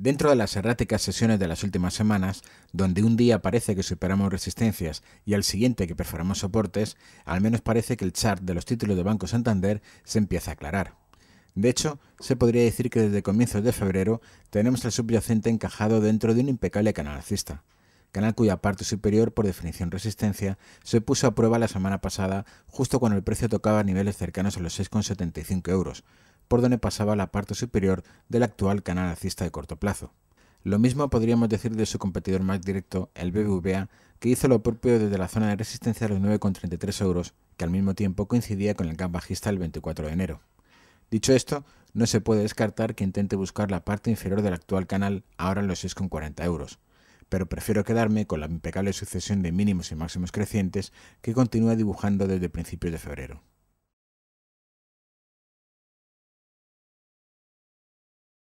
Dentro de las erráticas sesiones de las últimas semanas, donde un día parece que superamos resistencias y al siguiente que perforamos soportes, al menos parece que el chart de los títulos de Banco Santander se empieza a aclarar. De hecho, se podría decir que desde comienzos de febrero tenemos el subyacente encajado dentro de un impecable canal alcista, canal cuya parte superior, por definición resistencia, se puso a prueba la semana pasada justo cuando el precio tocaba niveles cercanos a los 6,75 euros, por donde pasaba la parte superior del actual canal alcista de corto plazo. Lo mismo podríamos decir de su competidor más directo, el BBVA, que hizo lo propio desde la zona de resistencia de los 9,33 euros, que al mismo tiempo coincidía con el camp bajista el 24 de enero. Dicho esto, no se puede descartar que intente buscar la parte inferior del actual canal ahora en los 6,40 euros, pero prefiero quedarme con la impecable sucesión de mínimos y máximos crecientes que continúa dibujando desde principios de febrero.